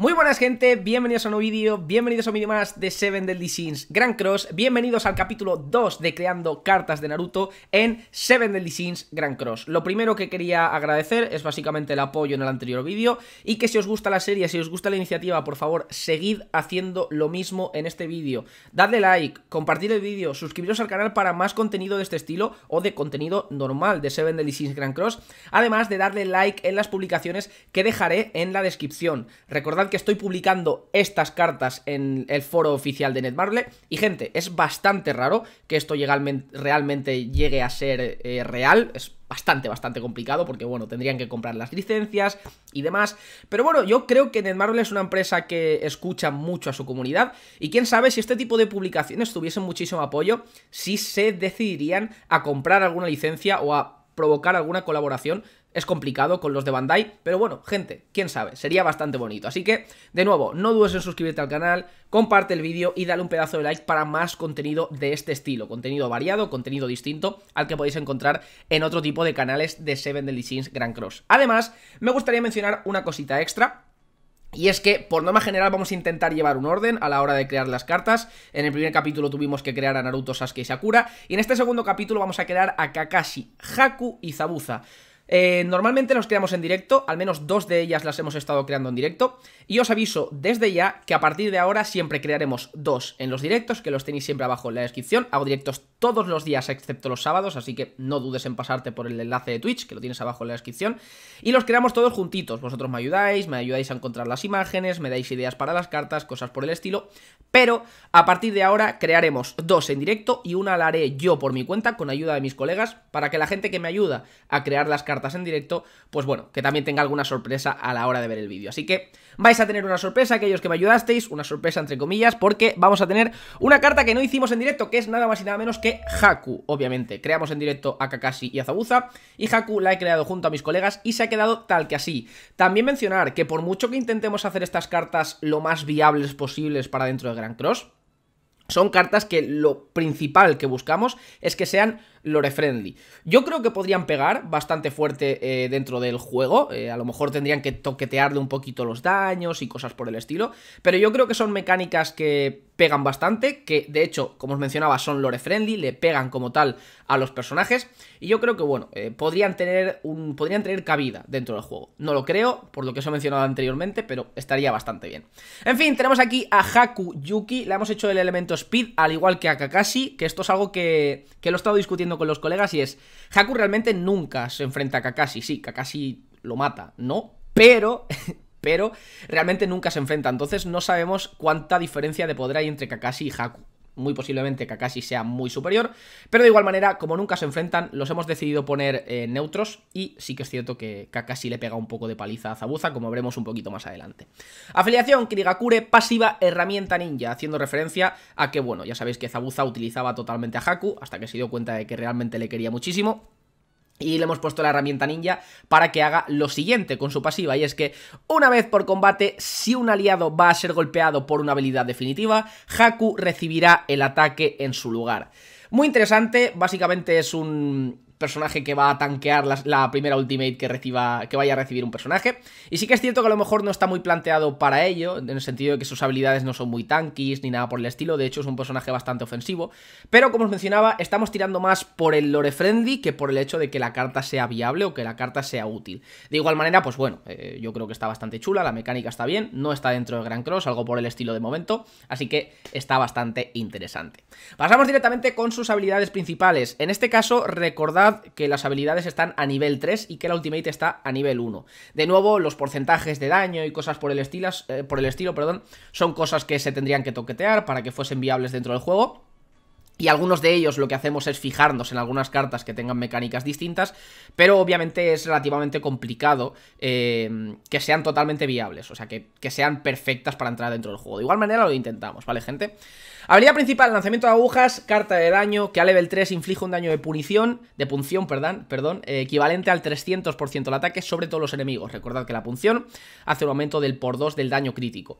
Muy buenas gente, bienvenidos a un nuevo vídeo, bienvenidos a un vídeo más de Seven Deadly Sins Grand Cross, bienvenidos al capítulo 2 de Creando Cartas de Naruto en Seven Deadly Sins Grand Cross. Lo primero que quería agradecer es básicamente el apoyo en el anterior vídeo y que si os gusta la serie, si os gusta la iniciativa, por favor, seguid haciendo lo mismo en este vídeo. Dadle like, compartid el vídeo, suscribiros al canal para más contenido de este estilo o de contenido normal de Seven Deadly Sins Grand Cross, además de darle like en las publicaciones que dejaré en la descripción. Recordad que estoy publicando estas cartas en el foro oficial de Netmarble. Y gente, es bastante raro que esto realmente llegue a ser eh, real. Es bastante, bastante complicado porque, bueno, tendrían que comprar las licencias y demás. Pero bueno, yo creo que Netmarble es una empresa que escucha mucho a su comunidad y quién sabe si este tipo de publicaciones tuviesen muchísimo apoyo, si se decidirían a comprar alguna licencia o a provocar alguna colaboración es complicado con los de Bandai, pero bueno, gente, quién sabe, sería bastante bonito. Así que, de nuevo, no dudes en suscribirte al canal, comparte el vídeo y dale un pedazo de like para más contenido de este estilo. Contenido variado, contenido distinto al que podéis encontrar en otro tipo de canales de Seven Deadly Sins Grand Cross. Además, me gustaría mencionar una cosita extra, y es que, por norma general, vamos a intentar llevar un orden a la hora de crear las cartas. En el primer capítulo tuvimos que crear a Naruto, Sasuke y Sakura. Y en este segundo capítulo vamos a crear a Kakashi, Haku y Zabuza. Eh, normalmente los creamos en directo, al menos dos de ellas las hemos estado creando en directo, y os aviso desde ya que a partir de ahora siempre crearemos dos en los directos, que los tenéis siempre abajo en la descripción, hago directos todos los días excepto los sábados, así que no dudes en pasarte por el enlace de Twitch, que lo tienes abajo en la descripción, y los creamos todos juntitos, vosotros me ayudáis, me ayudáis a encontrar las imágenes, me dais ideas para las cartas, cosas por el estilo, pero a partir de ahora crearemos dos en directo y una la haré yo por mi cuenta con ayuda de mis colegas, para que la gente que me ayuda a crear las cartas en directo, pues bueno, que también tenga alguna sorpresa a la hora de ver el vídeo. Así que vais a tener una sorpresa, aquellos que me ayudasteis, una sorpresa entre comillas, porque vamos a tener una carta que no hicimos en directo, que es nada más y nada menos que Haku, obviamente. Creamos en directo a Kakashi y a Zabuza, y Haku la he creado junto a mis colegas y se ha quedado tal que así. También mencionar que por mucho que intentemos hacer estas cartas lo más viables posibles para dentro de Grand Cross, son cartas que lo principal que buscamos es que sean lore friendly. Yo creo que podrían pegar bastante fuerte eh, dentro del juego, eh, a lo mejor tendrían que toquetearle un poquito los daños y cosas por el estilo, pero yo creo que son mecánicas que pegan bastante, que de hecho, como os mencionaba, son lore friendly, le pegan como tal a los personajes, y yo creo que bueno, eh, podrían, tener un, podrían tener cabida dentro del juego. No lo creo, por lo que os he mencionado anteriormente, pero estaría bastante bien. En fin, tenemos aquí a Haku Yuki, le hemos hecho el elemento speed, al igual que a Kakashi, que esto es algo que, que lo he estado discutiendo con los colegas y es, Haku realmente nunca se enfrenta a Kakashi, sí, Kakashi lo mata, ¿no? Pero pero realmente nunca se enfrenta. Entonces no sabemos cuánta diferencia de poder hay entre Kakashi y Haku muy posiblemente Kakashi sea muy superior, pero de igual manera, como nunca se enfrentan, los hemos decidido poner eh, neutros y sí que es cierto que Kakashi le pega un poco de paliza a Zabuza, como veremos un poquito más adelante. Afiliación, Kirigakure, pasiva, herramienta ninja, haciendo referencia a que, bueno, ya sabéis que Zabuza utilizaba totalmente a Haku, hasta que se dio cuenta de que realmente le quería muchísimo, y le hemos puesto la herramienta ninja para que haga lo siguiente con su pasiva, y es que una vez por combate, si un aliado va a ser golpeado por una habilidad definitiva, Haku recibirá el ataque en su lugar. Muy interesante, básicamente es un, personaje que va a tanquear la, la, primera ultimate que reciba que vaya a recibir un personaje. Y sí que es cierto que a lo mejor no está muy planteado para ello, en el sentido de que sus habilidades no son muy tanquis ni nada por el estilo, de hecho es un personaje bastante ofensivo, pero como os mencionaba, estamos tirando más por el lore friendly que por el hecho de que la carta sea viable o que la carta sea útil. De igual manera, pues bueno, eh, yo creo que está bastante chula, la mecánica está bien, no está dentro de Gran Cross, algo por el estilo de momento, así que está bastante interesante. Pasamos directamente con sus habilidades principales. En este caso, recordad que las habilidades están a nivel 3 y que la ultimate está a nivel 1. De nuevo, los porcentajes de daño y cosas por el estilo, eh, por el estilo perdón, son cosas que se tendrían que toquetear para que fuesen viables dentro del juego. Y algunos de ellos lo que hacemos es fijarnos en algunas cartas que tengan mecánicas distintas, pero obviamente es relativamente complicado eh, que sean totalmente viables, o sea, que, sean perfectas para entrar dentro del juego. De igual manera lo intentamos, ¿vale, gente? Habilidad principal, lanzamiento de agujas, carta de daño, que a level 3 inflige un daño de punición, de punción, perdón, perdón eh, equivalente al 300% del ataque sobre todos los enemigos. Recordad que la punción hace un aumento del por 2 del daño crítico.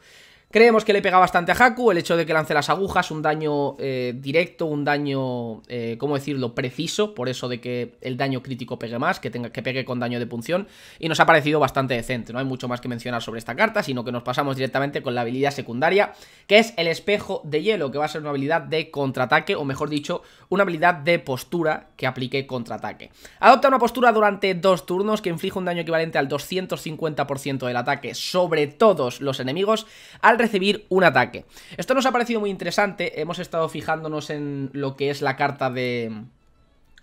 Creemos que le pega bastante a Haku el hecho de que lance las agujas, un daño eh, directo, un daño, eh, ¿cómo decirlo?, preciso, por eso de que el daño crítico pegue más, que, tenga, que pegue con daño de punción, y nos ha parecido bastante decente, no hay mucho más que mencionar sobre esta carta, sino que nos pasamos directamente con la habilidad secundaria, que es el espejo de hielo, que va a ser una habilidad de contraataque, o mejor dicho, una habilidad de postura que aplique contraataque. Adopta una postura durante dos turnos que inflige un daño equivalente al 250% del ataque sobre todos los enemigos, al recibir un ataque. Esto nos ha parecido muy interesante, hemos estado fijándonos en lo que es la carta de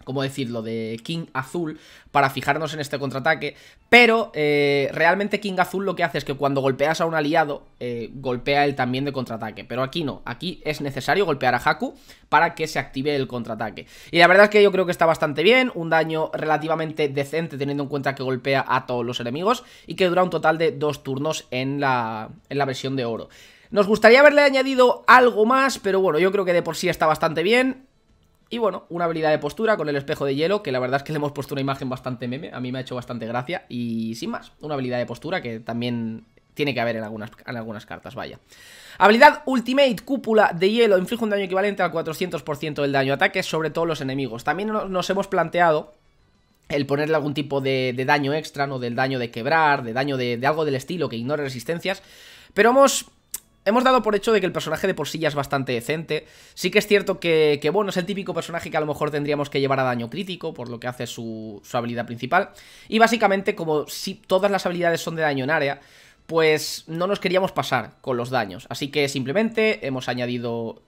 ¿cómo decirlo?, de King Azul para fijarnos en este contraataque, pero eh, realmente King Azul lo que hace es que cuando golpeas a un aliado, eh, golpea él también de contraataque, pero aquí no, aquí es necesario golpear a Haku para que se active el contraataque. Y la verdad es que yo creo que está bastante bien, un daño relativamente decente teniendo en cuenta que golpea a todos los enemigos y que dura un total de dos turnos en la, en la versión de oro. Nos gustaría haberle añadido algo más, pero bueno, yo creo que de por sí está bastante bien. Y bueno, una habilidad de postura con el espejo de hielo, que la verdad es que le hemos puesto una imagen bastante meme, a mí me ha hecho bastante gracia. Y sin más, una habilidad de postura que también tiene que haber en algunas, en algunas cartas, vaya. Habilidad Ultimate, cúpula de hielo, inflige un daño equivalente al 400% del daño ataque sobre todos los enemigos. También nos hemos planteado el ponerle algún tipo de, daño extra, ¿no? Del daño de quebrar, de daño de algo del estilo que ignore resistencias. Pero hemos hemos dado por hecho de que el personaje de por sí ya es bastante decente. Sí que es cierto que, bueno, es el típico personaje que a lo mejor tendríamos que llevar a daño crítico, por lo que hace su, habilidad principal. Y básicamente, como si todas las habilidades son de daño en área, pues no nos queríamos pasar con los daños. Así que simplemente hemos añadido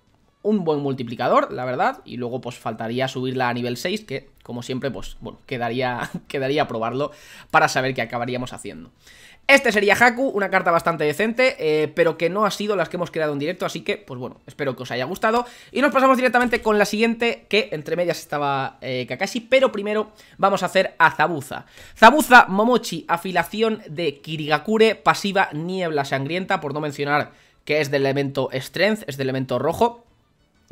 un buen multiplicador, la verdad, y luego pues faltaría subirla a nivel 6, que como siempre pues bueno, quedaría, quedaría probarlo para saber qué acabaríamos haciendo. Este sería Haku, una carta bastante decente, eh, pero que no ha sido las que hemos creado en directo, así que, pues bueno, espero que os haya gustado. Y nos pasamos directamente con la siguiente, que entre medias estaba eh, Kakashi, pero primero vamos a hacer a Zabuza. Zabuza, Momochi, afilación de Kirigakure, pasiva Niebla Sangrienta, por no mencionar que es del elemento Strength, es del elemento rojo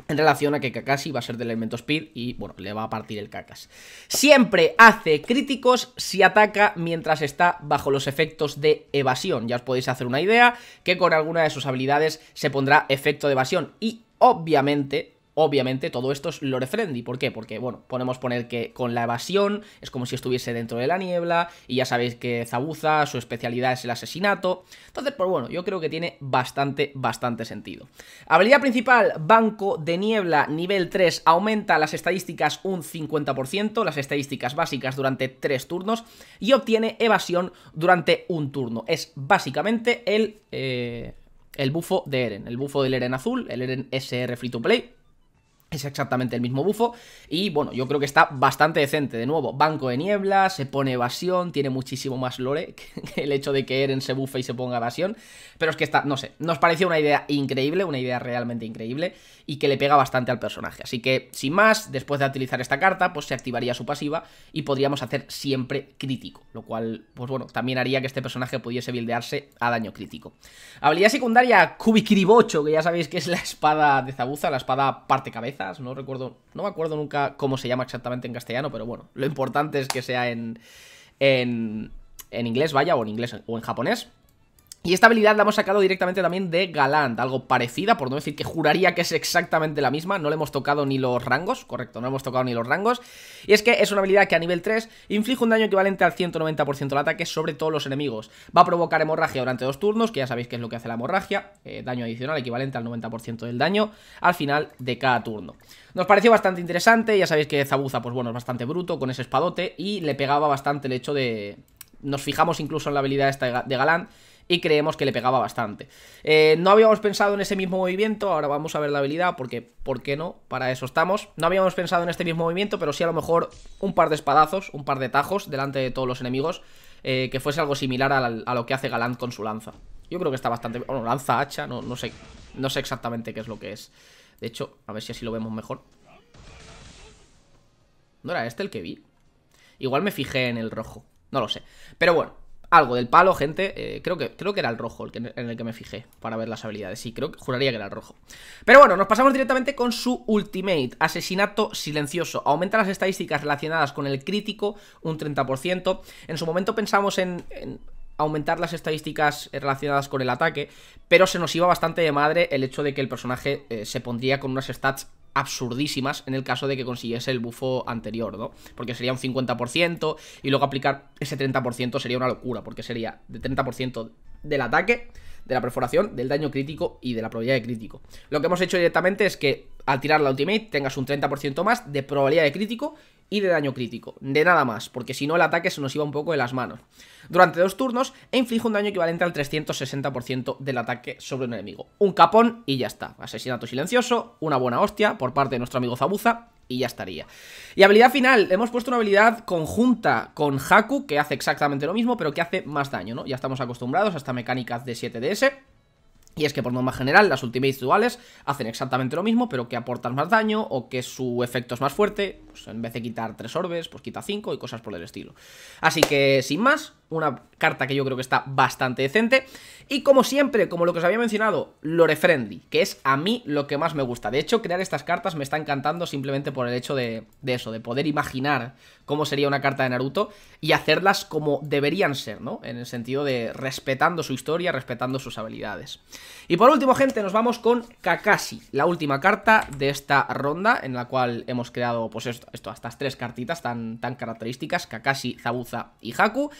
en relación a que Kakashi va a ser del elemento Speed y, bueno, le va a partir el Kakas. Siempre hace críticos si ataca mientras está bajo los efectos de evasión. Ya os podéis hacer una idea que con alguna de sus habilidades se pondrá efecto de evasión y, obviamente, Obviamente todo esto es lore friendly, ¿por qué? Porque, bueno, podemos poner que con la evasión es como si estuviese dentro de la niebla y ya sabéis que Zabuza, su especialidad es el asesinato. Entonces, pues bueno, yo creo que tiene bastante, bastante sentido. Habilidad principal, Banco de Niebla, nivel 3, aumenta las estadísticas un 50%, las estadísticas básicas durante 3 turnos y obtiene evasión durante un turno. Es básicamente el... Eh, el bufo de Eren, el bufo del Eren azul, el Eren SR Free to Play, es exactamente el mismo bufo. Y bueno, yo creo que está bastante decente. De nuevo, banco de niebla, se pone evasión, tiene muchísimo más lore que el hecho de que Eren se bufe y se ponga evasión. Pero es que está, no sé, nos pareció una idea increíble, una idea realmente increíble y que le pega bastante al personaje. Así que, sin más, después de utilizar esta carta, pues se activaría su pasiva y podríamos hacer siempre crítico. Lo cual, pues bueno, también haría que este personaje pudiese buildearse a daño crítico. Habilidad secundaria Kubikiribocho, que ya sabéis que es la espada de Zabuza, la espada parte cabeza no recuerdo, no me acuerdo nunca cómo se llama exactamente en castellano, pero bueno, lo importante es que sea en, en, en inglés, vaya, o en inglés o en japonés. Y esta habilidad la hemos sacado directamente también de Galant, algo parecida, por no decir que juraría que es exactamente la misma, no le hemos tocado ni los rangos, correcto, no hemos tocado ni los rangos, y es que es una habilidad que a nivel 3 inflige un daño equivalente al 190% del ataque sobre todos los enemigos, va a provocar hemorragia durante dos turnos, que ya sabéis que es lo que hace la hemorragia, eh, daño adicional equivalente al 90% del daño al final de cada turno. Nos pareció bastante interesante, ya sabéis que Zabuza, pues bueno, es bastante bruto con ese espadote, y le pegaba bastante el hecho de... Nos fijamos incluso en la habilidad esta de Galant, y creemos que le pegaba bastante. Eh, no habíamos pensado en ese mismo movimiento, ahora vamos a ver la habilidad porque, ¿por qué no? Para eso estamos. No habíamos pensado en este mismo movimiento, pero sí a lo mejor un par de espadazos, un par de tajos delante de todos los enemigos, eh, que fuese algo similar a, lo que hace Galant con su lanza. Yo creo que está bastante... Bueno, lanza, hacha, no, no, sé, no sé exactamente qué es lo que es. De hecho, a ver si así lo vemos mejor. ¿No era este el que vi? Igual me fijé en el rojo, no lo sé. Pero bueno, algo del palo, gente. Eh, creo, que, creo que era el rojo en el que me fijé para ver las habilidades. Sí, creo que juraría que era el rojo. Pero bueno, nos pasamos directamente con su ultimate, asesinato silencioso. Aumenta las estadísticas relacionadas con el crítico un 30%. En su momento pensamos en, aumentar las estadísticas eh, relacionadas con el ataque, pero se nos iba bastante de madre el hecho de que el personaje eh, se pondría con unas stats absurdísimas en el caso de que consiguiese el bufo anterior, ¿no? Porque sería un 50% y luego aplicar ese 30% sería una locura, porque sería de 30% del ataque, de la perforación, del daño crítico y de la probabilidad de crítico. Lo que hemos hecho directamente es que al tirar la ultimate tengas un 30% más de probabilidad de crítico y de daño crítico, de nada más, porque si no el ataque se nos iba un poco de las manos. Durante dos turnos e inflige un daño equivalente al 360% del ataque sobre un enemigo. Un capón y ya está. Asesinato silencioso, una buena hostia por parte de nuestro amigo Zabuza y ya estaría. Y habilidad final, hemos puesto una habilidad conjunta con Haku, que hace exactamente lo mismo, pero que hace más daño, ¿no? Ya estamos acostumbrados a esta mecánica de 7DS. Y es que por norma general las ultimates duales hacen exactamente lo mismo, pero que aportan más daño o que su efecto es más fuerte. Pues en vez de quitar 3 orbes, pues quita 5 y cosas por el estilo. Así que sin más, una carta que yo creo que está bastante decente. Y como siempre, como lo que os había mencionado, Lore que es a mí lo que más me gusta. De hecho, crear estas cartas me está encantando simplemente por el hecho de, eso, de poder imaginar cómo sería una carta de Naruto y hacerlas como deberían ser, ¿no? En el sentido de respetando su historia, respetando sus habilidades. Y por último, gente, nos vamos con Kakashi, la última carta de esta ronda en la cual hemos creado, pues esto, esto estas tres cartitas tan, tan características, Kakashi, Zabuza y Haku.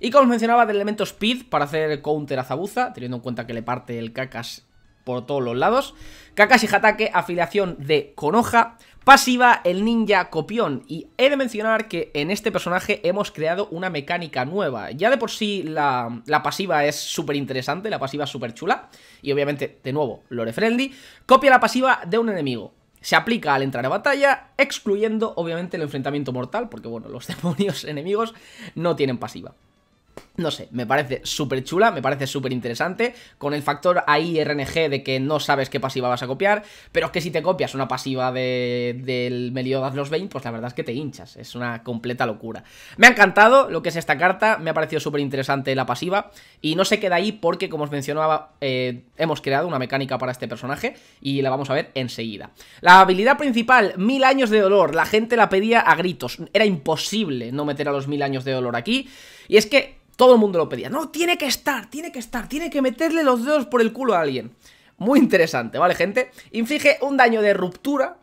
Y como os mencionaba, del elemento Speed para hacer counter a Zabuza, teniendo en cuenta que le parte el cacas por todos los lados. Kakashi ataque afiliación de Konoha. Pasiva, el ninja copión. Y he de mencionar que en este personaje hemos creado una mecánica nueva. Ya de por sí la, la pasiva es súper interesante, la pasiva es súper chula. Y obviamente, de nuevo, lore friendly. Copia la pasiva de un enemigo. Se aplica al entrar a batalla, excluyendo obviamente el enfrentamiento mortal, porque bueno, los demonios enemigos no tienen pasiva. No sé, me parece súper chula, me parece súper interesante, con el factor ahí RNG de que no sabes qué pasiva vas a copiar, pero es que si te copias una pasiva de, del Meliodas los Vein pues la verdad es que te hinchas, es una completa locura. Me ha encantado lo que es esta carta, me ha parecido súper interesante la pasiva, y no se queda ahí porque, como os mencionaba, eh, hemos creado una mecánica para este personaje, y la vamos a ver enseguida. La habilidad principal, Mil Años de Dolor, la gente la pedía a gritos, era imposible no meter a los Mil Años de Dolor aquí, y es que todo el mundo lo pedía. No, tiene que estar, tiene que estar, tiene que meterle los dedos por el culo a alguien. Muy interesante, ¿vale, gente? Inflige un daño de ruptura,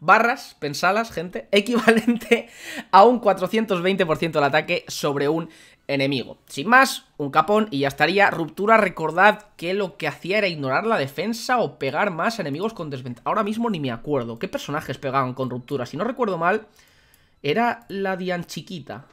barras, pensalas, gente, equivalente a un 420% del ataque sobre un enemigo. Sin más, un capón y ya estaría. Ruptura, recordad que lo que hacía era ignorar la defensa o pegar más enemigos con desventaja. Ahora mismo ni me acuerdo. ¿Qué personajes pegaban con ruptura? Si no recuerdo mal, era la Dianchiquita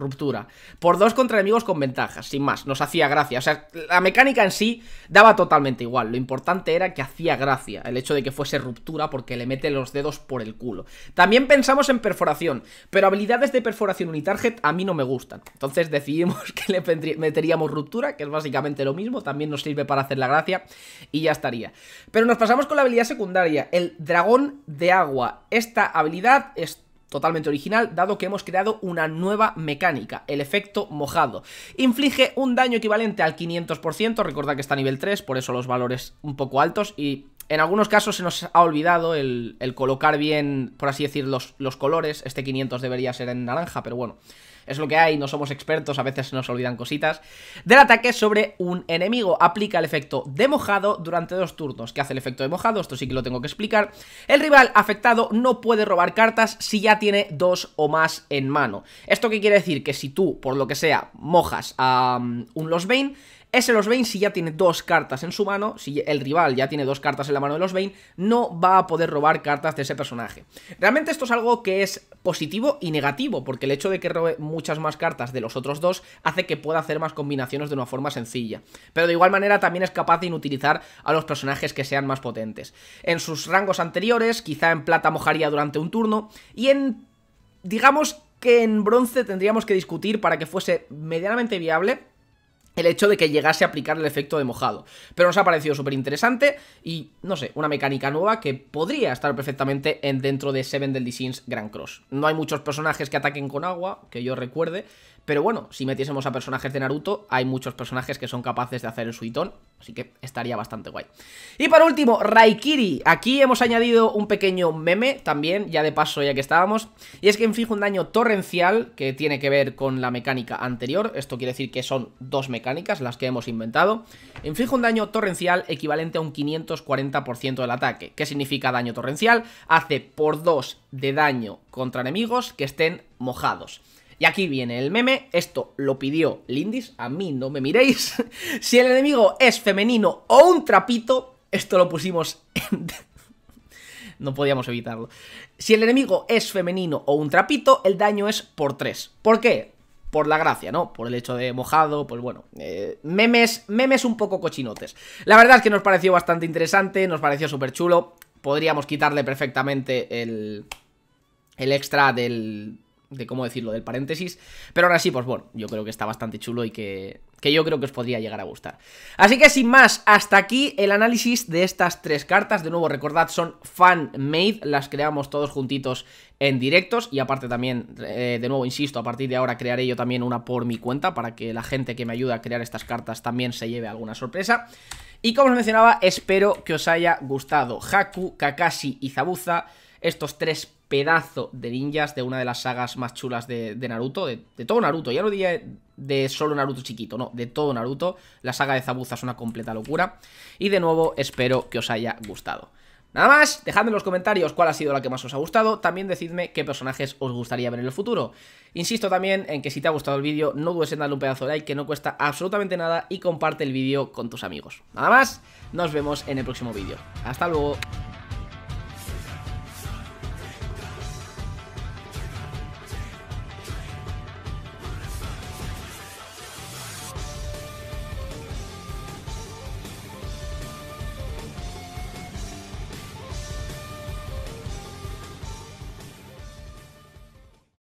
ruptura. Por dos contra enemigos con ventajas, sin más, nos hacía gracia. O sea, la mecánica en sí daba totalmente igual. Lo importante era que hacía gracia el hecho de que fuese ruptura porque le mete los dedos por el culo. También pensamos en perforación, pero habilidades de perforación unitarget a mí no me gustan. Entonces decidimos que le meteríamos ruptura, que es básicamente lo mismo, también nos sirve para hacer la gracia y ya estaría. Pero nos pasamos con la habilidad secundaria, el dragón de agua. Esta habilidad es totalmente original, dado que hemos creado una nueva mecánica, el efecto mojado. Inflige un daño equivalente al 500%, recuerda que está a nivel 3, por eso los valores un poco altos y... En algunos casos se nos ha olvidado el, colocar bien, por así decir, los, los colores. Este 500 debería ser en naranja, pero bueno es lo que hay, no somos expertos, a veces se nos olvidan cositas, del ataque sobre un enemigo. Aplica el efecto de mojado durante dos turnos. ¿Qué hace el efecto de mojado? Esto sí que lo tengo que explicar. El rival afectado no puede robar cartas si ya tiene dos o más en mano. ¿Esto qué quiere decir? Que si tú, por lo que sea, mojas a um, un Los Bane, ese los Bane, si ya tiene dos cartas en su mano, si el rival ya tiene dos cartas en la mano de los Bane, no va a poder robar cartas de ese personaje. Realmente esto es algo que es positivo y negativo, porque el hecho de que robe muchas más cartas de los otros dos hace que pueda hacer más combinaciones de una forma sencilla. Pero de igual manera también es capaz de inutilizar a los personajes que sean más potentes. En sus rangos anteriores, quizá en plata mojaría durante un turno, y en... digamos que en bronce tendríamos que discutir para que fuese medianamente viable el hecho de que llegase a aplicar el efecto de mojado. Pero nos ha parecido súper interesante y, no sé, una mecánica nueva que podría estar perfectamente en dentro de Seven Deadly Sins Grand Cross. No hay muchos personajes que ataquen con agua, que yo recuerde, pero bueno, si metiésemos a personajes de Naruto, hay muchos personajes que son capaces de hacer el suitón, así que estaría bastante guay. Y por último, Raikiri. Aquí hemos añadido un pequeño meme también, ya de paso ya que estábamos, y es que inflige un daño torrencial que tiene que ver con la mecánica anterior, esto quiere decir que son dos mecánicas las que hemos inventado. Inflige un daño torrencial equivalente a un 540% del ataque. ¿Qué significa daño torrencial? Hace por 2 de daño contra enemigos que estén mojados. Y aquí viene el meme, esto lo pidió Lindis, a mí no me miréis. si el enemigo es femenino o un trapito, esto lo pusimos en... no podíamos evitarlo. Si el enemigo es femenino o un trapito, el daño es por 3. ¿Por qué? por la gracia, ¿no? Por el hecho de mojado, pues bueno, eh, memes, memes un poco cochinotes. La verdad es que nos pareció bastante interesante, nos pareció súper chulo, podríamos quitarle perfectamente el, el extra del, de cómo decirlo, del paréntesis. Pero ahora sí, pues bueno, yo creo que está bastante chulo y que, que yo creo que os podría llegar a gustar. Así que sin más, hasta aquí el análisis de estas tres cartas. De nuevo, recordad, son fan-made, las creamos todos juntitos en directos y aparte también, eh, de nuevo insisto, a partir de ahora crearé yo también una por mi cuenta para que la gente que me ayuda a crear estas cartas también se lleve alguna sorpresa. Y como os mencionaba, espero que os haya gustado Haku, Kakashi y Zabuza, estos tres pedazo de ninjas de una de las sagas más chulas de, Naruto, de, todo Naruto, ya no diría de solo Naruto chiquito, no, de todo Naruto, la saga de Zabuza es una completa locura, y de nuevo espero que os haya gustado. Nada más, dejadme en los comentarios cuál ha sido la que más os ha gustado, también decidme qué personajes os gustaría ver en el futuro. Insisto también en que si te ha gustado el vídeo no dudes en darle un pedazo de like que no cuesta absolutamente nada y comparte el vídeo con tus amigos. Nada más, nos vemos en el próximo vídeo. Hasta luego.